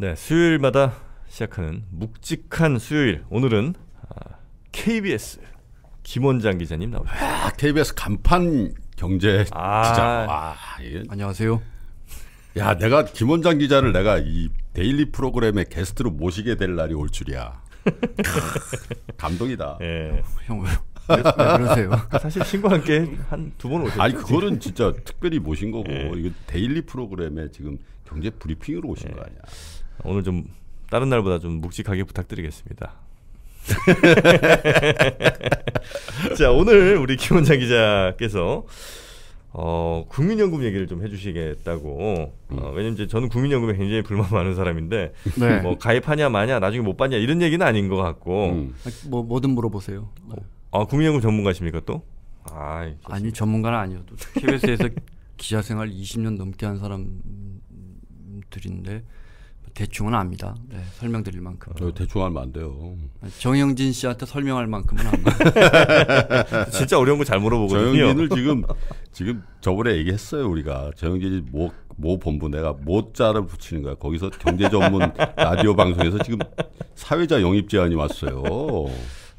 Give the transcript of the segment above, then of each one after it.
네, 수요일마다 시작하는 묵직한 수요일. 오늘은 KBS 아, 김원장 기자님 나오셨습 KBS 아, 간판 경제 아~ 기자. 와, 예. 안녕하세요. 야, 내가 김원장 기자를 내가 이 데일리 프로그램의 게스트로 모시게 될 날이 올 줄이야. 감동이다. 예. 형, 형 왜, 왜 그러세요? 사실 친구와 함께 한 두 번 오셨죠. 아니 그거는 진짜 특별히 모신 거고 예. 이거 데일리 프로그램에 지금 경제 브리핑으로 오신 예. 거 아니야. 오늘 좀 다른 날보다 좀 묵직하게 부탁드리겠습니다. 자 오늘 우리 김원장 기자께서 어, 국민연금 얘기를 좀 해주시겠다고. 어, 음. 왜냐면 이제 저는 국민연금에 굉장히 불만 많은 사람인데 네. 뭐 가입하냐 마냐 나중에 못 받냐 이런 얘기는 아닌 것 같고. 음. 뭐 뭐든 물어보세요. 네. 어, 아 국민연금 전문가십니까 또? 아이, 아니 전문가는 아니어도 KBS에서 기자 생활 20년 넘게 한 사람들인데 대충은 압니다. 네, 설명드릴 만큼. 어, 대충 하면 안 돼요. 정영진 씨한테 설명할 만큼은 압니다. 진짜 어려운 거 잘 물어보거든요. 정영진을 지금 지금 저번에 얘기했어요 우리가 정영진이 모, 뭐, 뭐 본부 내가 모자를 뭐 붙이는 거야. 거기서 경제 전문 라디오 방송에서 지금 사회자 영입 제안이 왔어요.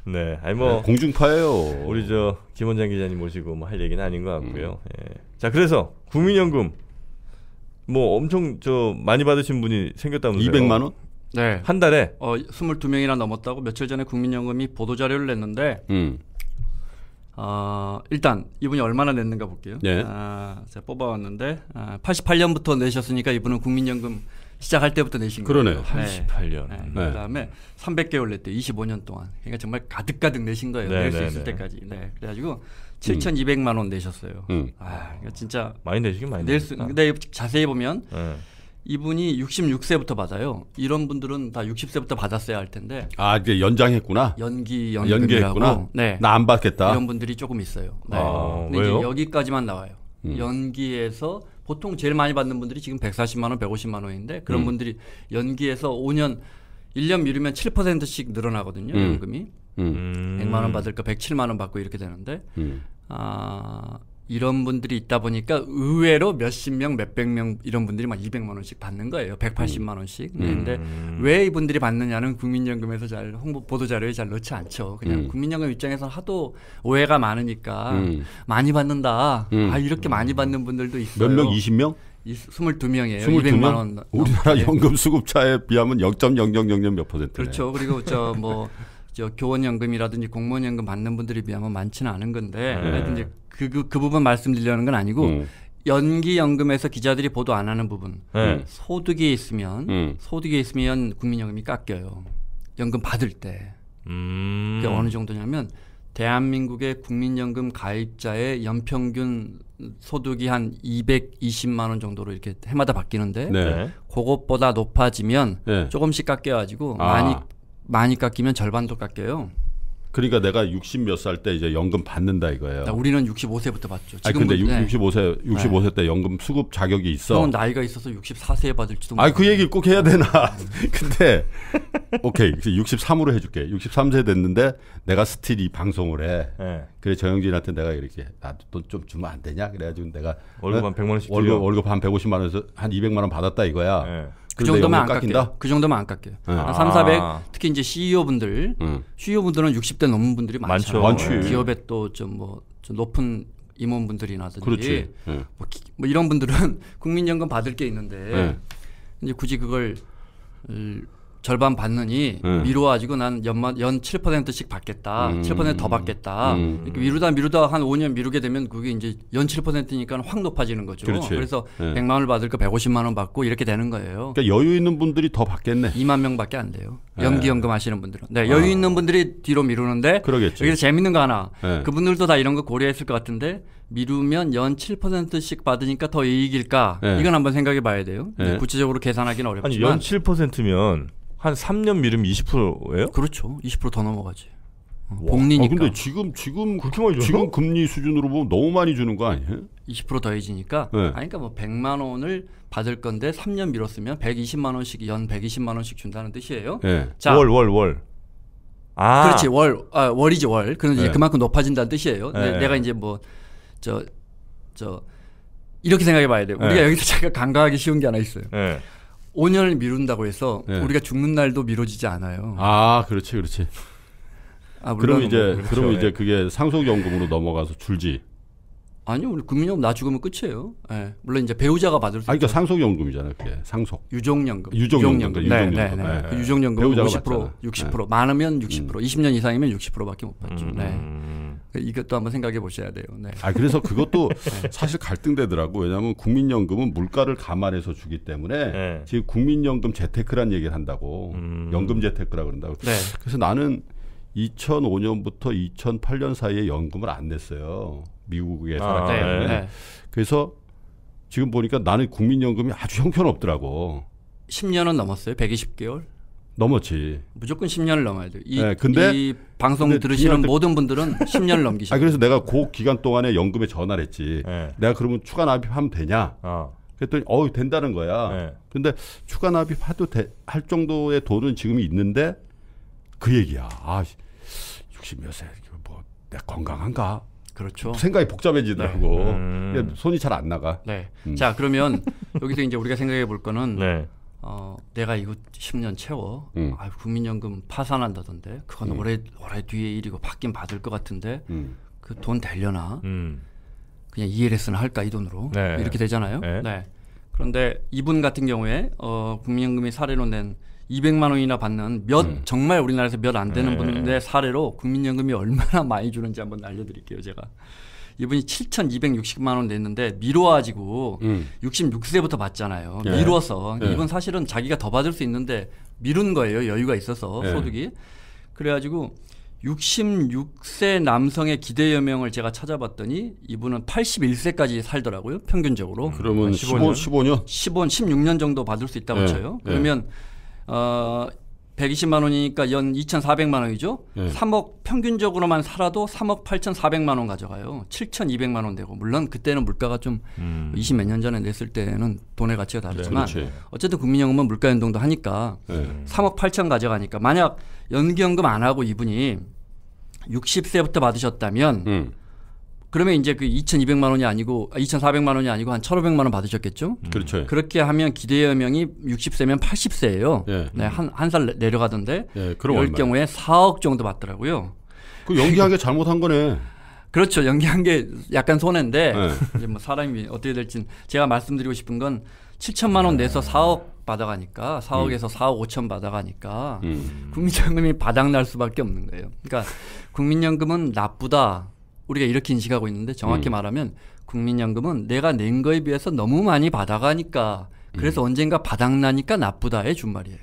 네, 아니 뭐 네, 공중파예요. 우리 저 김원장 기자님 모시고 뭐 할 얘기는 아닌 것 같고요. 음. 예. 자, 그래서 국민연금 뭐 엄청 저 많이 받으신 분이 생겼다면서요? 200만 원? 네. 한 달에 어 22명이나 넘었다고 며칠 전에 국민연금이 보도 자료를 냈는데 음. 어, 일단 이분이 얼마나 냈는가 볼게요. 네. 아, 제가 뽑아왔는데 아, 88년부터 내셨으니까 이분은 국민연금 시작할 때부터 내신 거예요. 그러네요. 88년. 네. 네. 그다음에 300개월 냈대 25년 동안. 그러니까 정말 가득가득 내신 거예요. 네, 낼수 네, 있을 네. 때까지. 네. 네. 그래가지고 7,200만 음. 원 내셨어요. 음. 아, 이거 그러니까 진짜 많이 내시긴 많이 수. 내셨 근데 자세히 보면 네. 이분이 66세부터 받아요. 이런 분들은 다 60세부터 받았어야 할 텐데 아 이제 연장했구나. 연기 연기했구나. 고 네. 나안 받겠다. 이런 분들이 조금 있어요. 네. 아, 왜요? 이제 여기까지만 나와요. 음. 연기에서 보통 제일 많이 받는 분들이 지금 140만 원, 150만 원인데 그런 음. 분들이 연기해서 5년 1년 미루면 7%씩 늘어나거든요. 연금이. 음. 100만 음. 원 받을까 107만 원 받고 이렇게 되는데 음. 아 이런 분들이 있다 보니까 의외로 몇십 명, 몇백 명 이런 분들이 막 200만 원씩 받는 거예요. 180만 원씩. 그런데 음. 음. 왜 이분들이 받느냐는 국민연금에서 잘 홍보 보도 자료에 잘 넣지 않죠. 그냥 음. 국민연금 입장에서 하도 오해가 많으니까 음. 많이 받는다. 음. 아 이렇게 많이 받는 분들도 있어요. 몇 명? 20명? 22명이에요. 22명? 200만 원. 우리나라 연금 수급자에 비하면 0.0000 몇 퍼센트. 그렇죠. 그리고 저 뭐 저 교원연금이라든지 공무원연금 받는 분들에 비하면 많지는 않은 건데 네. 이제 그, 그, 그 부분 말씀드리려는 건 아니고 음. 연기연금에서 기자들이 보도 안 하는 부분 네. 소득이 있으면 음. 소득이 있으면 국민연금이 깎여요 연금 받을 때 음. 그게 어느 정도냐면 대한민국의 국민연금 가입자의 연평균 소득이 한 220만 원 정도로 이렇게 해마다 바뀌는데 네. 그것보다 높아지면 네. 조금씩 깎여가지고 아. 많이 많이 깎이면 절반도 깎여요. 그러니까 내가 60몇 살 때 이제 연금 받는다 이거예요. 아, 우리는 65세부터 받죠. 아 근데 6, 5세 65세 네. 때 연금 수급 자격이 있어. 형은 나이가 있어서 64세에 받을지도. 아그 얘기 꼭 해야 되나? 음. 근데 오케이 63으로 해줄게. 63세 됐는데 내가 스틸 이 방송을 해. 네. 그래 정영진한테 내가 이렇게 나도 아, 돈좀 주면 안 되냐? 그래가지고 내가 월급 어? 한 100만 원씩 월급 월급 한 150만 원에서 한 200만 원 받았다 이거야. 네. 그, 그, 그 정도면 안 깎인다. 그 정도면 안깎여 네. 한 3, 400 아. 특히 이제 CEO 분들, 음. CEO 분들은 60대 넘은 분들이 많죠. 뭐 많죠. 기업에 또 좀뭐좀 뭐, 높은 임원분들이나든지 네. 뭐, 기, 뭐, 이런 분들은 국민연금 받을 게 있는데 네. 이제 굳이 그걸 절반 받느니 네. 예. 미뤄가지고 난 연만 연 7%씩 받겠다. 음. 7%더 받겠다. 음. 이렇게 미루다 미루다 한 5년 미루게 되면 그게 이제 연 7%니까 확 높아지는 거죠. 그렇지. 그래서 네. 예. 100만 원을 받을 거 150만 원 받고 이렇게 되는 거예요. 그러니까 여유 있는 분들이 더 받겠네. 2만 명밖에 안 돼요. 연기 예. 연금 하시는 분들은. 네, 여유 아. 있는 분들이 뒤로 미루는데 그러겠죠. 여기서 재밌는 거 하나. 네. 그분들도 다 이런 거 고려했을 것 같은데 미루면 연 7%씩 받으니까 더 이익일까? 네. 이건 한번 생각해 봐야 돼요. 네. 구체적으로 계산하기는 어렵지만 아니 연 7%면 한 3년 미루면 20%예요? 그렇죠. 20%더 넘어가지. 어, 와. 복리니까. 아, 근데 지금 지금 그렇게 많이 줘 지금 금리 수준으로 보면 너무 많이 주는 거 아니에요? 20% 더해지니까 네. 예. 아니 그러니까 뭐 100만 원을 받을 건데 3년 미뤘으면 120만 원씩 연 120만 원씩 준다는 뜻이에요. 네. 자, 월 월, 월. 아. 그렇지 월 아, 월이지 월. 그런데 네. 이제 그만큼 높아진다는 뜻이에요. 네. 내가 이제 뭐 저, 저, 이렇게 생각해 봐야 돼요. 우리가 네. 여기서 제가 간과하기 쉬운 게 하나 있어요. 5년을 미룬다고 해서 네. 우리가 죽는 날도 미뤄지지 않아요. 아, 그렇지, 그렇지. 아, 그럼 이제 뭐, 그렇죠. 그럼 이제 그게 상속연금으로 넘어가서 줄지. 아니요, 우리 국민연금 나 죽으면 끝이에요. 예. 네. 물론 이제 배우자가 받을 수. 아, 그러니까 상속연금이잖아, 요 그게 상속. 유족연금. 유족연금. 유족연금. 네, 네, 네. 그 유족연금 50% 받잖아. 60% 네. 많으면 60% 음. 20년 이상이면 60%밖에 못 받죠. 음. 네. 그러니까 이것도 한번 생각해 보셔야 돼요. 네. 아 그래서 그것도 네. 사실 갈등되더라고. 왜냐하면 국민연금은 물가를 감안해서 주기 때문에 네. 지금 국민연금 재테크란 얘기를 한다고 음. 연금 재테크라 그런다고. 네. 그래서 나는 2005년부터 2008년 사이에 연금을 안 냈어요. 미국에 아, 살았기 네. 때문에. 아, 네. 그래서 지금 보니까 나는 국민연금이 아주 형편없더라고. 10년은 넘었어요. 120개월. 넘었지. 무조건 10년을 넘어야 돼. 이, 네, 근데 이 방송 근데 들으시는 모든 분들은 10년 넘기시. 아 그래서 내가 그 기간 동안에 연금에 전화를 했지. 네. 내가 그러면 추가 납입하면 되냐? 어. 그랬더니 어 된다는 거야. 네. 근데 추가 납입해도 되, 할 정도의 돈은 지금 있는데 그 얘기야. 아 60몇 세, 뭐내가 건강한가? 그렇죠. 생각이 복잡해지더라고. 네. 음. 손이 잘 안 나가. 네. 음. 자 그러면 여기서 이제 우리가 생각해 볼 거는. 네. 어, 내가 이거 10년 채워. 음. 아, 국민연금 파산한다던데. 그건 음. 올해 올해 뒤에 일이고 받긴 받을 것 같은데. 음. 그돈 되려나? 음. 그냥 ELS는 할까 이 돈으로. 네. 이렇게 되잖아요. 네. 네. 그런데 이분 같은 경우에 어, 국민연금이 사례로 낸 200만 원이나 받는 몇 음. 정말 우리나라에서 몇 안 되는 네. 분의 사례로 국민연금이 얼마나 많이 주는지 한번 알려 드릴게요, 제가. 이분이 7,260만 원 냈는데 미뤄가지고 음. 66세부터 받잖아요. 예. 미뤄서 예. 이건 사실은 자기가 더 받을 수 있는데 미룬 거예요. 여유가 있어서 예. 소득이. 그래가지고 66세 남성의 기대 여명을 제가 찾아봤더니 이분은 81세까지 살더라고요. 평균적으로. 음. 그러면 15년, 15년? 15, 16년 정도 받을 수 있다고 예. 쳐요. 예. 그러면 어, 120만 원이니까 연 2,400만 원이죠. 네. 3억 평균적으로만 살아도 3억 8,400만 원 가져가요. 7,200만 원 되고 물론 그때는 물가가 좀20몇년 음. 전에 냈을 때는 돈의 가치가 네, 다르지만 네, 어쨌든 국민연금은 물가 연동도 하니까 네. 3억 8천 가져가니까 만약 연기연금 안 하고 이분이 60세부터 받으셨다면 음. 그러면 이제 그 2,200만 원이 아니고 2,400만 아, 원이 아니고 한 1,500만 원 받으셨겠죠? 음. 그렇죠. 음. 그렇게 하면 기대여명이 60세면 80세예요. 예. 네, 한 한 살 내려가던데. 예, 그럼 이럴 경우에 4억 정도 받더라고요. 그 연기하게 잘못한 거네. 그렇죠. 연기한 게 약간 손해인데 네. 이제 뭐 사람이 어떻게 될진 제가 말씀드리고 싶은 건 7천만 원 내서 4억 받아가니까 4억에서 음. 4억 5천 받아가니까 음. 국민연금이 바닥날 수밖에 없는 거예요. 그러니까 국민연금은 나쁘다 우리가 이렇게 인식하고 있는데 정확히 음. 말하면 국민연금은 내가 낸 거에 비해서 너무 많이 받아가니까 그래서 음. 언젠가 바닥나니까 나쁘다의 준말이에요.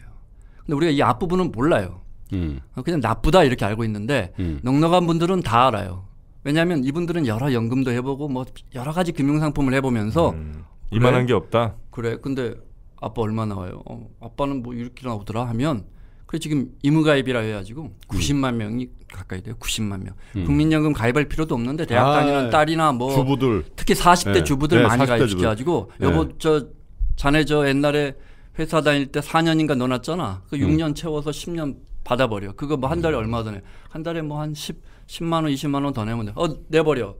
근데 우리가 이 앞부분은 몰라요. 음. 어, 그냥 나쁘다 이렇게 알고 있는데 음. 넉넉한 분들은 다 알아요. 왜냐하면 이분들은 여러 연금도 해보고 뭐 여러 가지 금융상품을 해보면서 음. 이만한 게 없다. 그래. 근데 아빠 얼마 나와요? 어, 아빠는 뭐 이렇게 나오더라 하면 그래 지금 의무가입이라 해가지고 90만 음. 명이 가까이 돼요. 90만 명. 음. 국민연금 가입할 필요도 없는데 대학 아, 다니는 예. 딸이나 뭐 주부들 특히 40대 네. 예. 주부들 네, 많이 가입시켜가지고 네. 예. 여보 저 자네 저 옛날에 회사 다닐 때 4년인가 넣어놨잖아. 그 6년 음. 채워서 10년 받아버려. 그거 뭐 한 달에 얼마 더 내? 한 달에 뭐 한 10, 10만 원, 20만 원 더 내면 돼. 어 내버려.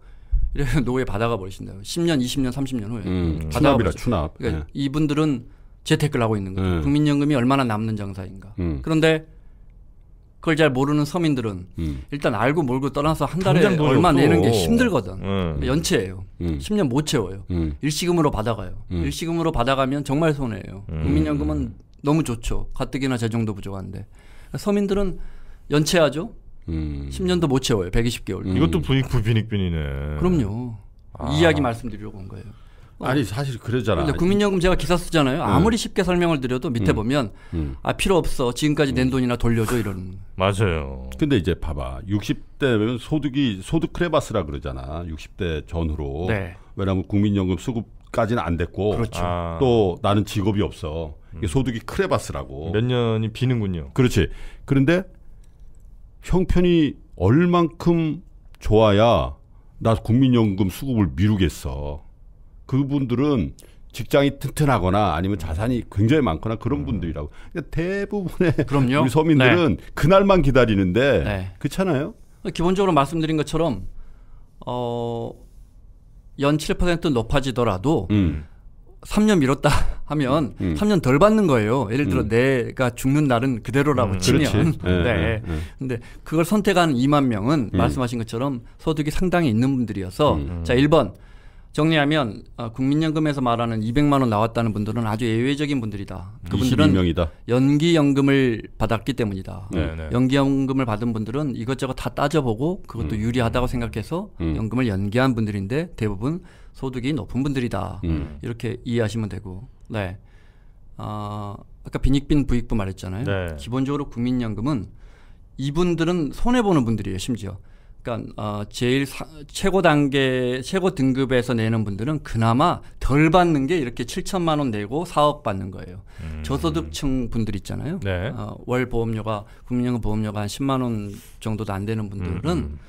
이래서 노예 받아가 버리신다요. 10년, 20년, 30년 후에. 음, 받아가 추납이라 버리죠. 추납. 그러니까 이분들은 재테크를 하고 있는 거죠. 네. 음. 국민연금이 얼마나 남는 장사인가. 음. 그런데 그걸 잘 모르는 서민들은 음. 일단 알고 몰고 떠나서 한 달에 얼마 없어. 내는 게 힘들거든. 네. 연체예요. 음. 10년 못 채워요. 음. 일시금으로 받아가요. 일시금으로 받아가면 정말 손해예요. 국민연금은 너무 좋죠. 가뜩이나 재정도 부족한데 서민들은 연체하죠. 음. 10년도 못 채워요. 120개월. 이것도 분익부 빈익빈이네. 그럼요. 아. 이야기 말씀드리려고 온 거예요. 아니 사실 그러잖아. 국민연금 제가 기사 쓰잖아요. 음. 아무리 쉽게 설명을 드려도 밑에 음. 보면 음. 아 필요 없어 지금까지 낸 돈이나 돌려줘 이런. 맞아요. 근데 이제 봐봐 60대면 소득이 소득 크레바스라 그러잖아. 60대 전후로 네. 왜냐하면 국민연금 수급까지는 안 됐고 그렇죠. 아. 또 나는 직업이 없어. 이게 소득이 크레바스라고. 몇 년이 비는군요. 그렇지. 그런데 형편이 얼만큼 좋아야 나 국민연금 수급을 미루겠어. 그분들은 직장이 튼튼하거나 아니면 자산이 굉장히 많거나 그런 음. 분들이라고. 그러니까 대부분의 그럼요. 우리 서민들은 네. 그날만 기다리는데 네. 그렇잖아요. 기본적으로 말씀드린 것처럼 어, 연7% 높아지더라도 음. 3년 미뤘다 하면 음. 3년 덜 받는 거예요. 예를 들어 음. 내가 죽는 날은 그대로라고 음. 치면. 네. 네. 네. 근데 그걸 선택한 2만 명은 음. 말씀하신 것처럼 소득이 상당히 있는 분들이어서 음. 자, 1번 정리하면 어, 국민연금에서 말하는 200만 원 나왔다는 분들은 아주 예외적인 분들이다. 그분들은 22명이다. 연기연금을 받았기 때문이다. 네네. 네. 연기연금을 받은 분들은 이것저것 다 따져보고 그것도 음. 유리하다고 생각해서 음. 연금을 연기한 분들인데 대부분 소득이 높은 분들이다. 음. 이렇게 이해하시면 되고. 네. 어, 아까 빈익빈 부익부 말했잖아요. 네. 기본적으로 국민연금은 이분들은 손해 보는 분들이에요. 심지어 그러니까 어, 제일 사, 최고 단계 최고 등급에서 내는 분들은 그나마 덜 받는 게 이렇게 7천만 원 내고 4억 받는 거예요. 음. 저소득층 분들 있잖아요. 네. 어, 월 보험료가 국민연금 보험료가 한 10만 원 정도도 안 되는 분들은 음. 음.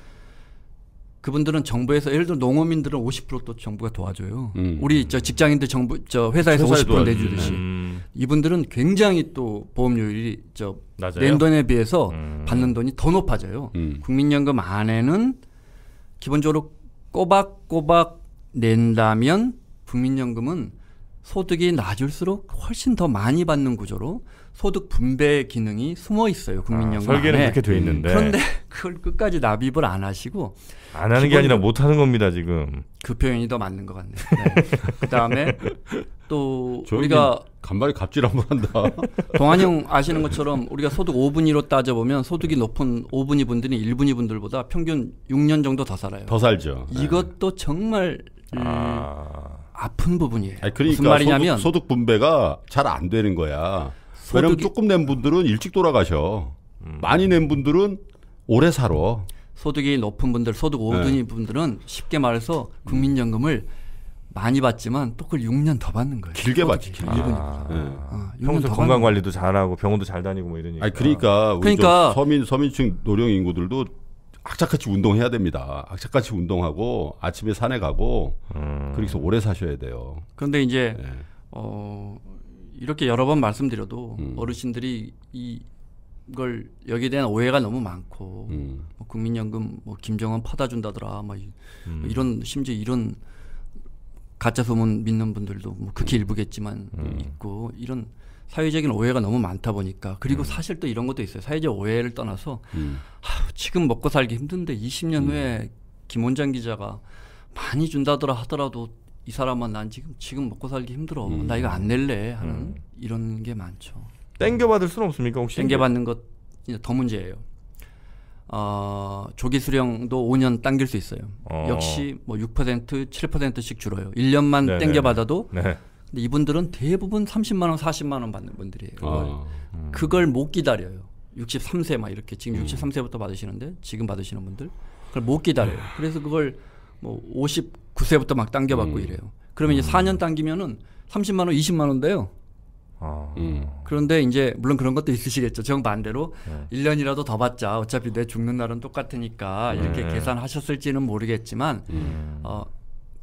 그분들은 정부에서 예를 들어 농어민들은 50%또 정부가 도와줘요. 음. 우리 저 직장인들 정부 저 회사에서, 회사에서 50% 도와주지. 내주듯이. 음. 이분들은 굉장히 또 보험료율이 저 낮아요? 낸 돈에 비해서 음. 받는 돈이 더 높아져요. 음. 국민연금 안에는 기본적으로 꼬박꼬박 낸다면 국민연금은 소득이 낮을수록 훨씬 더 많이 받는 구조로 소득 분배 기능이 숨어 있어요. 국민연금 아, 설계는 그렇게 돼 있는데 그런데 그걸 끝까지 납입을 안 하시고 안 하는 게 아니라 못 하는 겁니다 지금. 그 표현이 더 맞는 것 같네요. 네. 그다음에 또 우리가 간발이 갑질 한번 한다. 동환이 형 아시는 것처럼 우리가 소득 5분위로 따져보면 소득이 높은 5분위 분들이 1분위 분들보다 평균 6년 정도 더 살아요. 더 살죠. 이것도 네. 정말 음, 아... 픈 부분이에요. 아니, 그러니까 무슨 말이냐면 소득, 소득 분배가 잘 안 되는 거야. 소득이... 왜냐면 조금 낸 분들은 일찍 돌아가셔. 음. 많이 낸 분들은 오래 살아. 소득이 높은 분들, 소득 5분위 네. 분들은 쉽게 말해서 국민연금을 음. 많이 받지만 또 그걸 6년 더 받는 거예요. 길게 받지. 길게. 아, 아. 네. 아, 평소 건강 관리도 잘하고 병원도 잘 다니고 뭐 이러니까. 아니, 그러니까 우리 그러니까 서민 서민층 노령 인구들도 악착같이 운동해야 됩니다. 악착같이 운동하고 아침에 산에 가고 음. 그래서 오래 사셔야 돼요. 그런데 이제 네. 어, 이렇게 여러 번 말씀드려도 음. 어르신들이 이걸 여기에 대한 오해가 너무 많고 음. 뭐 국민연금 뭐 김정은 받아준다더라 뭐, 이, 음. 이런 심지어 이런 가짜 소문 믿는 분들도 뭐 극히 음. 일부겠지만 음. 있고 이런 사회적인 오해가 너무 많다 보니까 그리고 음. 사실 또 이런 것도 있어요. 사회적 오해를 떠나서 음. 아, 지금 먹고 살기 힘든데 20년 후에 음. 김원장 기자가 많이 준다더라 하더라도 이 사람은 난 지금 지금 먹고 살기 힘들어. 음. 나 이거 안 낼래 하는 이런 게 많죠. 땡겨 받을 수는 없습니까 혹시? 땡겨 받는 것더 문제예요. 어, 조기 수령도 5년 당길 수 있어요. 어. 역시 뭐 6% 7%씩 줄어요. 1년만 네네. 땡겨받아도 네. 근데 이분들은 대부분 30만 원, 40만 원 받는 분들이에요. 어. 음. 그걸 못 기다려요. 63세 막 이렇게 지금 음. 63세부터 받으시는데 지금 받으시는 분들 그걸 못 기다려요. 그래서 그걸 뭐 59세부터 막 당겨받고 음. 이래요. 그러면 이제 4년 음. 당기면은 30만 원, 20만 원인요 음. 그런데 이제 물론 그런 것도 있으시겠죠. 정반대로 네. 1년이라도 더 받자. 어차피 내 죽는 날은 똑같으니까 이렇게 네. 계산하셨을지는 모르겠지만 음. 어,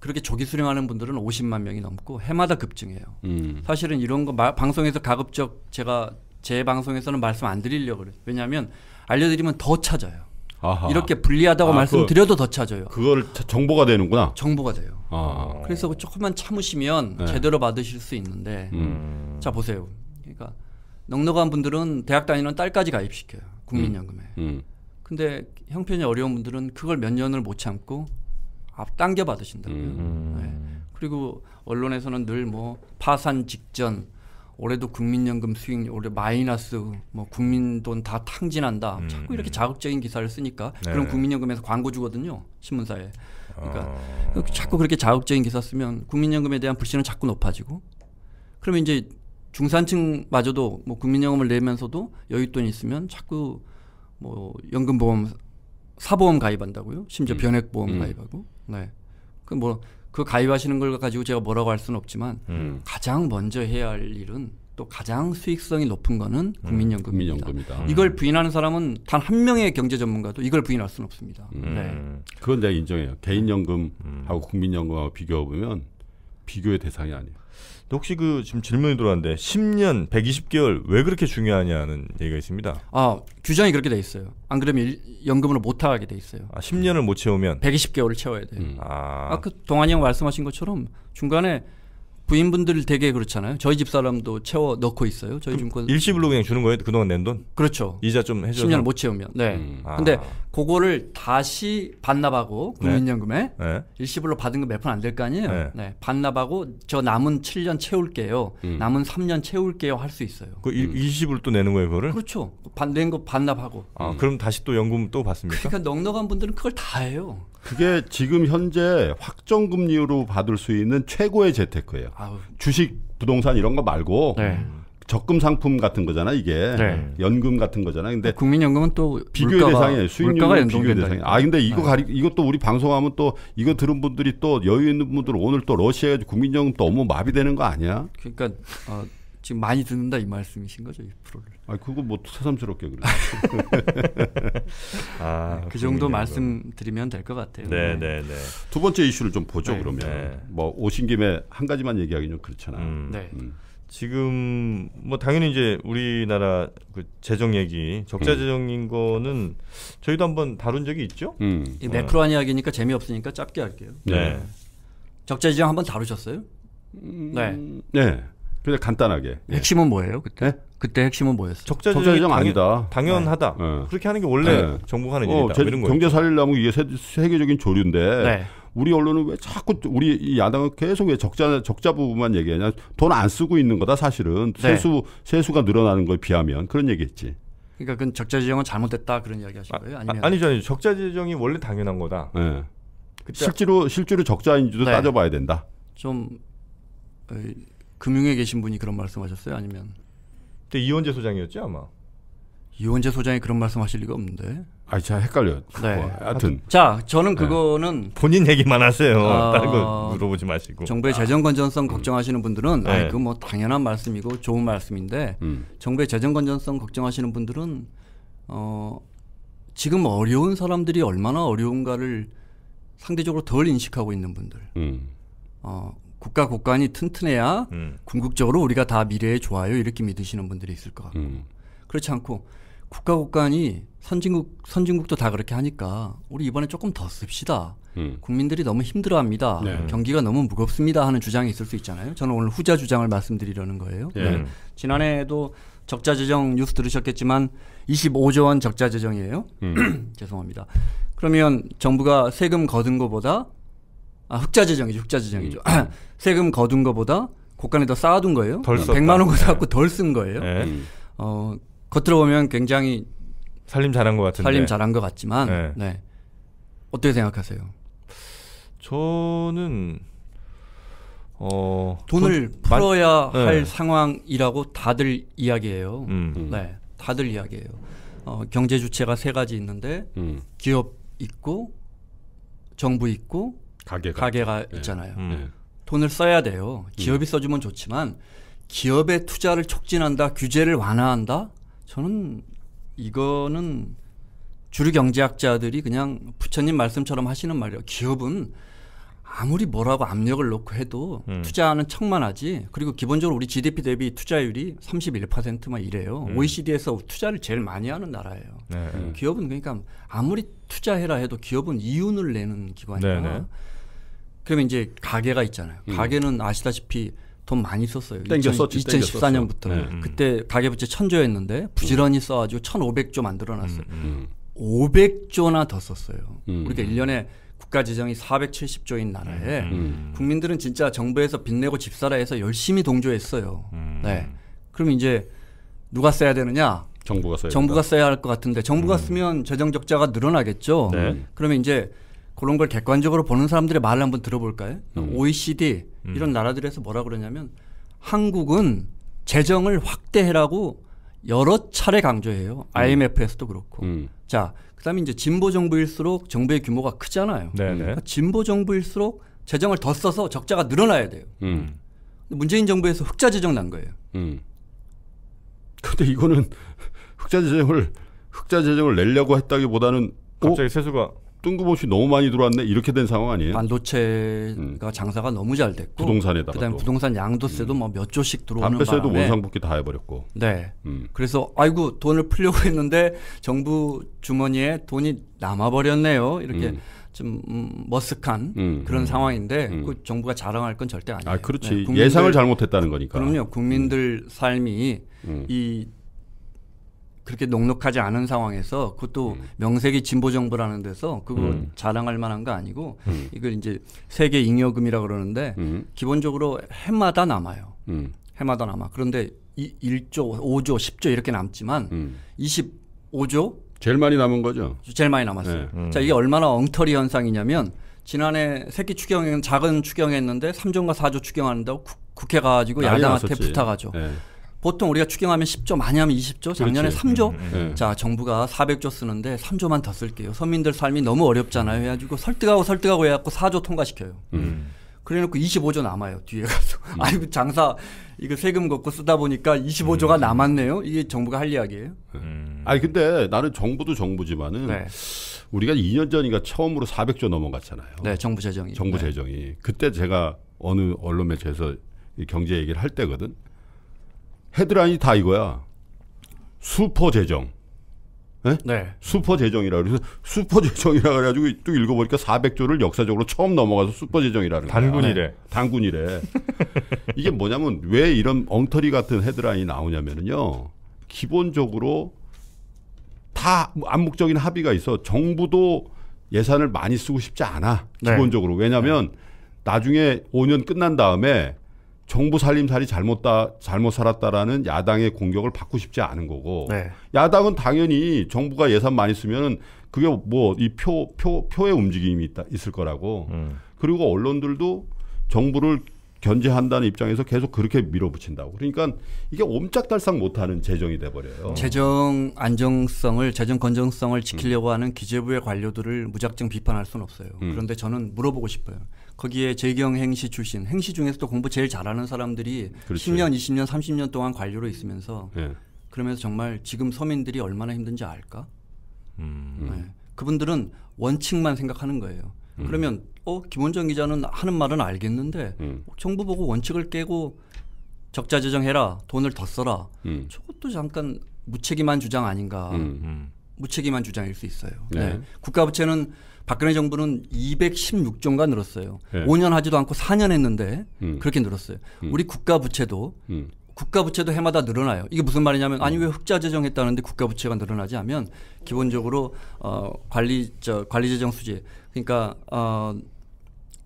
그렇게 조기 수령하는 분들은 50만 명이 넘고 해마다 급증해요. 음. 사실은 이런 거 마, 방송에서 가급적 제가 제 방송에서는 말씀 안 드리려고 그래요. 왜냐하면 알려드리면 더 찾아요. 아하. 이렇게 불리하다고 아, 말씀드려도 그, 더 찾아요. 그걸 정보가 되는구나. 정보가 돼요. 어. 그래서 조금만 참으시면 네. 제대로 받으실 수 있는데 음. 자 보세요. 그러니까 넉넉한 분들은 대학 다니는 딸까지 가입시켜요 국민연금에. 음. 음. 근데 형편이 어려운 분들은 그걸 몇 년을 못 참고 앞당겨 받으신다고요. 음. 네. 그리고 언론에서는 늘 뭐 파산 직전 올해도 국민연금 수익 올해 마이너스 뭐 국민 돈 다 탕진한다. 음, 자꾸 이렇게 음. 자극적인 기사를 쓰니까 네. 그럼 국민연금에서 광고 주거든요 신문사에. 그러니까 어... 자꾸 그렇게 자극적인 기사 쓰면 국민연금에 대한 불신은 자꾸 높아지고 그러면 이제 중산층마저도 뭐 국민연금을 내면서도 여윳돈 있으면 자꾸 뭐 연금보험 사보험 가입한다고요. 심지어 음. 변액보험 음. 가입하고. 네. 그뭐 그 가입하시는 걸 가지고 제가 뭐라고 할 수는 없지만 음. 가장 먼저 해야 할 일은 또 가장 수익성이 높은 거는 음, 국민연금입니다. 국민연금이다. 음. 이걸 부인하는 사람은 단 한 명의 경제 전문가도 이걸 부인할 수는 없습니다. 음. 네. 그건 내가 인정해요. 개인연금하고 국민연금하고 비교해 보면 비교의 대상이 아니에요. 혹시 그 지금 질문이 들어왔는데 10년 120개월 왜 그렇게 중요하냐는 얘기가 있습니다. 아 규정이 그렇게 돼 있어요. 안 그러면 일, 연금으못 하게 돼 있어요. 아 10년을 못 채우면 120개월을 채워야 돼 음. 아. 그동환형 말씀하신 것처럼 중간에 부인분들 되게 그렇잖아요. 저희 집 사람도 채워 넣고 있어요. 저희 증권 일시불로 그냥 주는 거예요. 그동안 낸 돈. 그렇죠. 이자 좀 해줘서 10년 못 채우면. 네. 음. 아. 근데 그거를 다시 반납하고 네. 국민연금에 네. 일시불로 받은 거 몇 푼 안 될 거 아니에요. 네. 네. 반납하고 저 남은 7년 채울게요. 음. 남은 3년 채울게요 할 수 있어요. 그 일, 음. 일시불 또 내는 거예요, 그거를? 그렇죠. 반낸 거 반납하고. 아, 그럼 다시 또 연금 또 받습니까? 그러니까 넉넉한 분들은 그걸 다 해요. 그게 지금 현재 확정 금리로 받을 수 있는 최고의 재테크예요. 아우. 주식, 부동산 이런 거 말고 네. 적금 상품 같은 거잖아 이게 네. 연금 같은 거잖아. 근데 국민연금은 또 비교 대상이에요. 수익률은 비교 대상이. 아 근데 이거 네. 가리 이것도 우리 방송하면 또 이거 들은 분들이 또 여유 있는 분들 은 오늘 또 러시아 에 국민연금 또 너무 마비되는 거 아니야? 그러니까 어, 지금 많이 듣는다 이 말씀이신 거죠 이 프로를? 아 그거 뭐 새삼스럽게 그래. 아그 네, 정도 말씀드리면 될 것 같아요. 네네네. 네. 네, 네. 두 번째 이슈를 좀 보죠 네. 그러면 네. 뭐 오신 김에 한 가지만 얘기하기 좀그렇잖아 음. 네. 음. 지금 뭐 당연히 이제 우리나라 그 재정 얘기 적자 음. 재정인 음. 거는 저희도 한번 다룬 적이 있죠. 음. 이 매크로한 이야기니까 재미없으니까 짧게 할게요. 네. 적자 재정 한번 다루셨어요? 음. 네. 네. 그냥 간단하게. 예. 핵심은 뭐예요 그때? 네? 그때 핵심은 뭐였어요? 적자 재정 아니다. 당연하다. 네. 그렇게 하는 게 원래 네. 정부가 하는 어, 일이다. 제, 뭐 이런 경제 살리려면 이게 세, 계적인 조류인데 네. 우리 언론은 왜 자꾸 우리 야당은 계속 왜 적자 적자 부분만 얘기하냐? 돈 안 쓰고 있는 거다 사실은 네. 세수 세수가 늘어나는 거에 비하면 그런 얘기했지. 그러니까 그 적자 재정은 잘못됐다 그런 이야기 하신 아, 거예요? 아, 아니면 아, 니죠 아니죠. 적자 재정이 원래 당연한 거다. 네. 실제로 실제로 적자인지도 네. 따져봐야 된다. 좀 에이. 금융에 계신 분이 그런 말씀하셨어요? 아니면 그때 이원재 소장이었지 아마. 이원재 소장이 그런 말씀하실 리가 없는데. 아, 잘 헷갈려. 네. 뭐, 하여튼. 자, 저는 네. 그거는 네. 본인 얘기만 하세요. 어, 다른 거 물어보지 마시고. 정부의 재정 건전성 아. 걱정하시는 분들은 네. 그뭐 당연한 말씀이고 좋은 말씀인데 음. 정부의 재정 건전성 걱정하시는 분들은 어 지금 어려운 사람들이 얼마나 어려운가를 상대적으로 덜 인식하고 있는 분들. 음. 어, 국가 국간이 튼튼해야 음. 궁극적으로 우리가 다 미래에 좋아요 이렇게 믿으시는 분들이 있을 것 같고 음. 그렇지 않고 국가 국간이 선진국 선진국도 다 그렇게 하니까 우리 이번에 조금 더 씁시다. 음. 국민들이 너무 힘들어합니다. 네. 경기가 너무 무겁습니다 하는 주장이 있을 수 있잖아요. 저는 오늘 후자 주장을 말씀드리려는 거예요. 네. 네. 지난해에도 적자 재정 뉴스 들으셨겠지만 25조 원 적자 재정이에요. 음. 죄송합니다. 그러면 정부가 세금 거둔 것보다 아, 흑자 재정이죠. 흑자 재정이죠. 음. 음. 세금 거둔 거보다 곳간에더 쌓아둔 거예요. 덜 어, 썼다. 100만 원거 갖고 네. 덜쓴 거예요. 네. 음. 어, 겉으로 보면 굉장히 살림 잘한 것 같은데. 살림 잘한 것 같지만 네. 네. 어떻게 생각하세요? 저는 어 돈을 돈, 풀어야 만, 네. 할 상황이라고 다들 이야기해요. 음. 음. 네. 다들 이야기해요. 어, 경제 주체가 세 가지 있는데 음. 기업 있고 정부 있고 가게가, 가게가 예. 있잖아요. 음. 네. 돈을 써야 돼요. 기업이 음. 써주면 좋지만 기업의 투자를 촉진한다, 규제를 완화한다. 저는 이거는 주류 경제학자들이 그냥 부처님 말씀처럼 하시는 말이에요. 기업은 아무리 뭐라고 압력을 놓고 해도 음. 투자하는 척만 하지. 그리고 기본적으로 우리 GDP 대비 투자율이 31%만 이래요. 음. OECD에서 투자를 제일 많이 하는 나라예요. 네. 기업은 그러니까 아무리 투자해라 해도 기업은 이윤을 내는 기관이라 네, 네. 그러면 이제 가게가 있잖아요. 음. 가게는 아시다시피 돈 많이 썼어요. 땡겨 2000, 2014년부터 네. 그때 가계 부채 천조였는데 부지런히 써가지고 1,500조 만들어놨어요. 음, 음. 500조나 더 썼어요. 음. 우리가 1년에 국가 재정이 470조인 나라에 음, 음. 국민들은 진짜 정부에서 빚내고 집사라 해서 열심히 동조했어요. 음. 네. 그럼 이제 누가 써야 되느냐? 정부가 써야 정부가 써야 할 것 같은데 정부가 쓰면 재정 적자가 늘어나겠죠. 네. 그러면 이제 그런 걸 객관적으로 보는 사람들의 말을 한번 들어볼까요? 음. OECD 음. 이런 나라들에서 뭐라 그러냐면 한국은 재정을 확대해라고 여러 차례 강조해요. IMF에서도 음. 그렇고. 음. 자, 그다음에 이제 진보 정부일수록 정부의 규모가 크잖아요. 네, 네. 그러니까 진보 정부일수록 재정을 더 써서 적자가 늘어나야 돼요. 음. 문재인 정부에서 흑자 재정 난 거예요. 음. 근데 이거는 흑자 재정을 흑자 재정을 내려고 했다기보다는 갑자기 어? 세수가 뜬금없이 너무 많이 들어왔네 이렇게 된 상황 아니에요? 반도체가 음. 장사가 너무 잘 됐고 부동산에다가 그다음 부동산 양도세도 음. 뭐몇 조씩 들어오는 담배세도 원상복귀 다 해버렸고 네 음. 그래서 아이고 돈을 풀려고 했는데 정부 주머니에 돈이 남아버렸네요 이렇게 음. 좀 음, 머쓱한 음, 그런 상황인데 그 정부가 자랑할 건 절대 아니에요. 아 그렇지 네, 예상을 잘못했다는 거니까. 그럼요 국민들 삶이 이 그렇게 녹록하지 않은 상황에서 그것도 음. 명색이 진보 정부라는 데서 그거 음. 자랑할 만한 거 아니고 음. 이걸 이제 세계 잉여금이라 그러는데 음. 기본적으로 해마다 남아요. 음. 해마다 남아. 그런데 이 1조, 5조, 10조 이렇게 남지만 음. 25조 제일 많이 남은 거죠. 제일 많이 남았어요. 네. 음. 자, 이게 얼마나 엉터리 현상이냐면 지난해 새끼 추경은 작은 추경했는데 3조가 4조 추경한다고 국, 국회 가지고 야당한테 붙어가죠. 네. 보통 우리가 추경하면 10조 많이 하면 20조 작년에 그렇지. 3조 음, 음, 음, 자 정부가 400조 쓰는데 3조만 더 쓸게요 서민들 삶이 너무 어렵잖아요 해가지고 설득하고 설득하고 해갖고 4조 통과시켜요 음. 그래놓고 25조 남아요 뒤에 가서 음. 아이고 장사 이거 세금 걷고 쓰다 보니까 25조가 남았네요 이게 정부가 할 이야기예요 아니 근데 나는 정부도 정부지만은 네. 우리가 2년 전인가 처음으로 400조 넘어갔잖아요 네 정부 재정이 정부 네. 재정이 네. 그때 제가 어느 언론 매체에서 경제 얘기를 할 때거든 헤드라인이 다 이거야. 수퍼 재정. 에? 예? 네. 수퍼 재정이라 그래서 수퍼 재정이라 그래가지고 또 읽어보니까 400조를 역사적으로 처음 넘어가서 수퍼 재정이라는 거야. 단군이래. 네. 단군이래. 이게 뭐냐면 왜 이런 엉터리 같은 헤드라인이 나오냐면요. 기본적으로 다 암묵적인 합의가 있어. 정부도 예산을 많이 쓰고 싶지 않아. 네. 기본적으로. 네. 왜냐면 네. 나중에 5년 끝난 다음에 정부 살림살이 잘못 다 잘못 살았다라는 야당의 공격을 받고 싶지 않은 거고 네. 야당은 당연히 정부가 예산 많이 쓰면 은 그게 뭐 이 표 표 표의 움직임이 있다 있을 거라고 음. 그리고 언론들도 정부를 견제한다는 입장에서 계속 그렇게 밀어붙인다고. 그러니까 이게 옴짝달싹 못하는 재정이 돼버려요. 재정 안정성을 재정 건전성을 지키려고 음. 하는 기재부의 관료들을 무작정 비판할 수는 없어요. 음. 그런데 저는 물어보고 싶어요. 거기에 재경 행시 출신 행시 중에서도 공부 제일 잘하는 사람들이 그렇지. 10년, 20년, 30년 동안 관료로 있으면서 네. 그러면서 정말 지금 서민들이 얼마나 힘든지 알까? 음. 네. 그분들은 원칙만 생각하는 거예요. 음. 그러면 어 김원정 기자는 하는 말은 알겠는데 음. 정부 보고 원칙을 깨고 적자 재정해라 돈을 더 써라 음. 저것도 잠깐 무책임한 주장 아닌가 음. 무책임한 주장일 수 있어요. 네. 네. 국가 부채는 박근혜 정부는 2 1 6조가 늘었어요. 네. 5년 하지도 않고 4년 했는데 음. 그렇게 늘었어요. 음. 우리 국가 부채도 음. 국가 부채도 해마다 늘어나요. 이게 무슨 말이냐면 아니 왜 흑자 재정했다는데 국가 부채가 늘어나지 하면 기본적으로 어 관리 저 관리 재정 수지 그러니까 어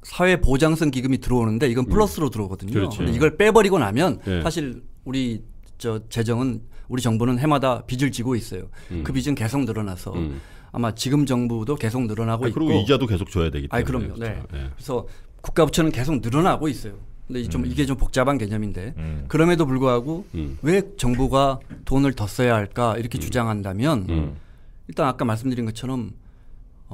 사회 보장성 기금이 들어오는데 이건 음. 플러스로 음. 들어오거든요. 그렇 근데 이걸 빼버리고 나면 네. 사실 우리 저 재정은 우리 정부는 해마다 빚을 지고 있어요. 음. 그 빚은 계속 늘어나서 음. 아마 지금 정부도 계속 늘어나고 아니, 그리고 있고 그리고 이자도 계속 줘야 되기 때문에. 아, 그럼요. 그렇죠. 네. 네. 그래서 국가 부채는 계속 늘어나고 있어요. 근데 좀 음. 이게 좀 복잡한 개념인데 음. 그럼에도 불구하고 왜 정부가 돈을 더 써야 할까 이렇게 주장한다면 일단 아까 말씀드린 것처럼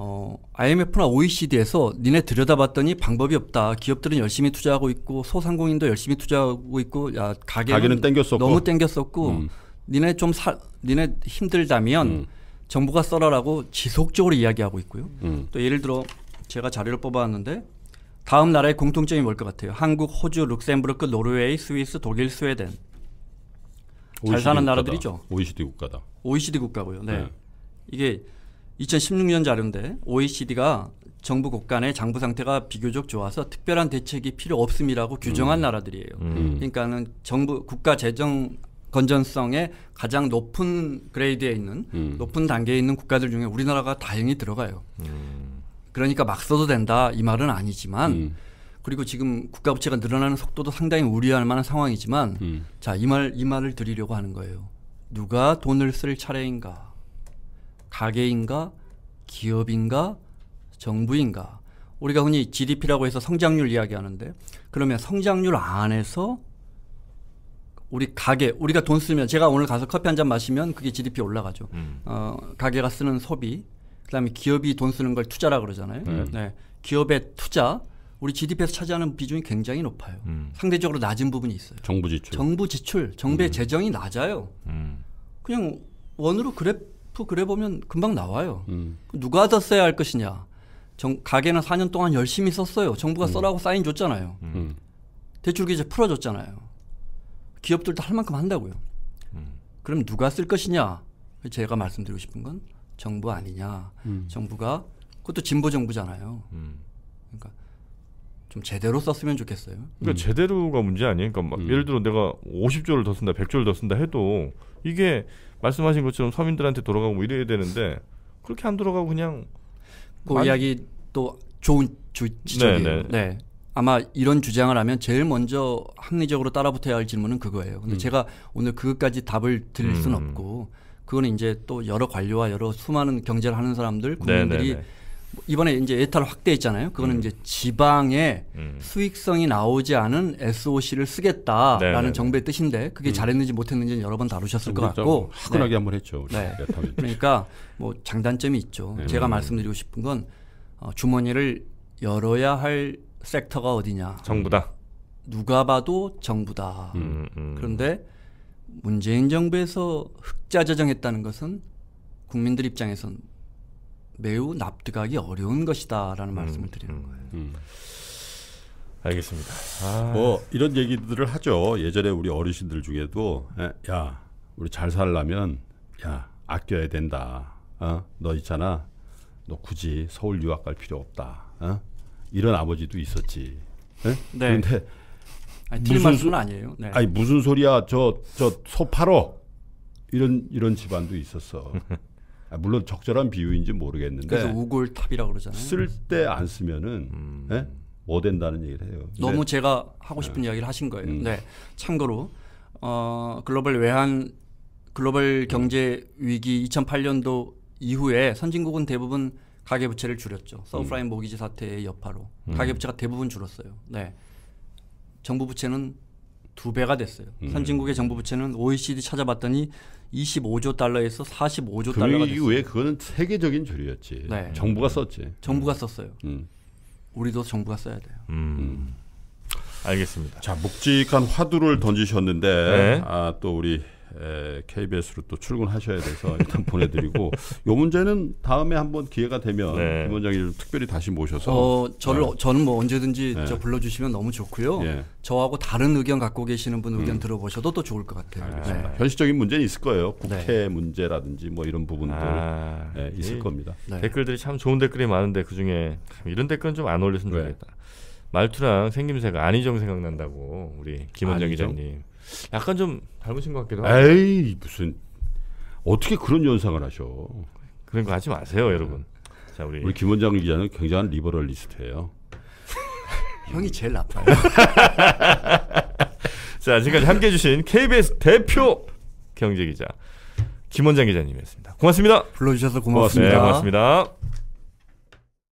어, IMF나 OECD에서 니네 들여다봤더니 방법이 없다. 기업들은 열심히 투자하고 있고 소상공인도 열심히 투자하고 있고 야 가게는, 가게는 땡겼었고 너무 땡겼었고 음. 니네 좀 사, 니네 힘들다면 음. 정부가 써라라고 지속적으로 이야기하고 있고요. 음. 또 예를 들어 제가 자료를 뽑아왔는데 다음 나라의 공통점이 뭘 것 같아요? 한국, 호주, 룩셈부르크, 노르웨이, 스위스, 독일, 스웨덴. 잘 사는 나라들이죠. OECD 국가다. OECD 국가고요. 네. 네. 이게 2016년 자료인데 OECD가 정부 곳간의 장부 상태가 비교적 좋아서 특별한 대책이 필요 없음이라고 규정한 음. 나라들이에요. 음. 음. 그러니까는 정부 국가 재정 건전성에 가장 높은 그레이드에 있는 음. 높은 단계에 있는 국가들 중에 우리나라가 다행히 들어가요. 음. 그러니까 막 써도 된다 이 말은 아니지만 음. 그리고 지금 국가 부채가 늘어나는 속도도 상당히 우려할 만한 상황이지만 자 이 말 이 말을 드리려고 하는 거예요. 누가 돈을 쓸 차례인가? 가게인가 기업인가 정부인가 우리가 흔히 GDP라고 해서 성장률 이야기하는데 그러면 성장률 안에서 우리 가게 우리가 돈 쓰면 제가 오늘 가서 커피 한 잔 마시면 그게 GDP 올라가죠. 음. 어, 가게가 쓰는 소비 그다음에 기업이 돈 쓰는 걸 투자라 그러잖아요. 음. 네. 기업의 투자 우리 GDP에서 차지하는 비중이 굉장히 높아요. 음. 상대적으로 낮은 부분이 있어요. 정부 지출. 정부 지출, 정부의 음. 재정이 낮아요. 음. 그냥 원으로 그래 그래프 그래 보면 금방 나와요. 음. 누가 더 써야 할 것이냐. 정, 가게는 4년 동안 열심히 썼어요. 정부가 음. 써라고 사인 줬잖아요. 음. 음. 대출 규제 풀어줬잖아요. 기업들도 할 만큼 한다고요. 음. 그럼 누가 쓸 것이냐? 제가 말씀드리고 싶은 건 정부 아니냐. 음. 정부가 그것도 진보 정부잖아요. 그러니까 좀 제대로 썼으면 좋겠어요. 그러니까 음. 제대로가 문제 아니에요. 그러니까 막 음. 예를 들어 내가 50조를 더 쓴다, 100조를 더 쓴다 해도 이게 말씀하신 것처럼 서민들한테 돌아가고 뭐 이래야 되는데 그렇게 안 돌아가고 그냥 그 만... 이야기 또 좋은 주, 지적이 네네. 네. 아마 이런 주장을 하면 제일 먼저 합리적으로 따라붙어야 할 질문은 그거예요. 근데 음. 제가 오늘 그것까지 답을 드릴 수는 음. 없고 그거는 이제 또 여러 관료와 여러 수많은 경제를 하는 사람들 네, 네, 국민들이 네네네. 이번에 이제 에탈 확대했잖아요. 그거는 음. 이제 지방에 음. 수익성이 나오지 않은 SOC를 쓰겠다라는 네네네. 네, 네. 정부의 뜻인데 그게 음. 잘했는지 못했는지는 여러 번 다루셨을 것 같고 화끈하게 네. 한번 했죠. 네. 그러니까 뭐 장단점이 있죠. 네. 제가 음. 말씀드리고 싶은 건 어, 주머니를 열어야 할 섹터가 어디냐. 정부다. 누가 봐도 정부다. 음, 음. 그런데 문재인 정부에서 흑자 저정했다는 것은 국민들 입장에선 매우 납득하기 어려운 것이다라는 음, 말씀을 드리는 음, 거예요. 음. 알겠습니다. 아. 뭐 이런 얘기들을 하죠. 예전에 우리 어르신들 중에도 예, 야 우리 잘 살려면 야 아껴야 된다. 어? 너 있잖아. 너 굳이 서울 유학 갈 필요 없다. 어? 이런 아버지도 있었지. 에? 예? 네. 근데 아니, 무슨 소... 아니에요. 네. 아니 무슨 소리야? 저 저소 팔어 이런 이런 집안도 있었어. 아, 물론 적절한 비유인지 모르겠는데 그래서 우골탑이라고 그러잖아요. 쓸 때 안 쓰면은 음. 예? 뭐 된다는 얘기를 해요. 네. 너무 네. 제가 하고 싶은 네. 이야기를 하신 거예요. 음. 네. 참고로 어, 글로벌 외환 글로벌 음. 경제 위기 2008년도 이후에 선진국은 대부분 가계부채를 줄였죠. 음. 서브프라임 모기지 사태의 여파로 음. 가계부채가 대부분 줄었어요. 네. 정부 부채는 두 배가 됐어요. 음. 선진국의 정부 부채는 OECD 찾아봤더니 25조 달러에서 45조 달러가 그 됐어요. 그 이후에 그거는 세계적인 줄이었지. 네. 정부가 썼지. 정부가 썼어요. 음. 음. 우리도 정부가 써야 돼요. 음. 음. 알겠습니다. 자 묵직한 화두를 던지셨는데 네. 아또 우리 에, KBS로 또 출근하셔야 돼서 일단 보내드리고 요 문제는 다음에 한번 기회가 되면 네. 김 원장님 특별히 다시 모셔서 어, 저를 네. 저는 뭐 언제든지 네. 저 불러주시면 너무 좋고요. 네. 저하고 다른 의견 갖고 계시는 분 의견 음. 들어보셔도 또 좋을 것 같아요. 알겠 네. 현실적인 문제는 있을 거예요. 국회 네. 문제라든지 뭐 이런 부분들 아, 예, 있을 이, 겁니다. 댓글들이 참 좋은 댓글이 많은데 그 중에 이런 댓글은 좀 안 올렸으면 좋겠다. 말투랑 생김새가 안희정 생각난다고 우리 김원정 기자님. 약간 좀 닮으신 것 같기도 하고. 에이 무슨 어떻게 그런 연상을 하셔? 그런 거 하지 마세요, 여러분. 자 우리 우리 김원장 기자는 굉장한 리버럴리스트예요. 형이 제일 나빠요. 자 지금까지 함께해 주신 KBS 대표 경제 기자 김원장 기자님이었습니다. 고맙습니다. 불러주셔서 고맙습니다. 고맙습니다. 네, 고맙습니다.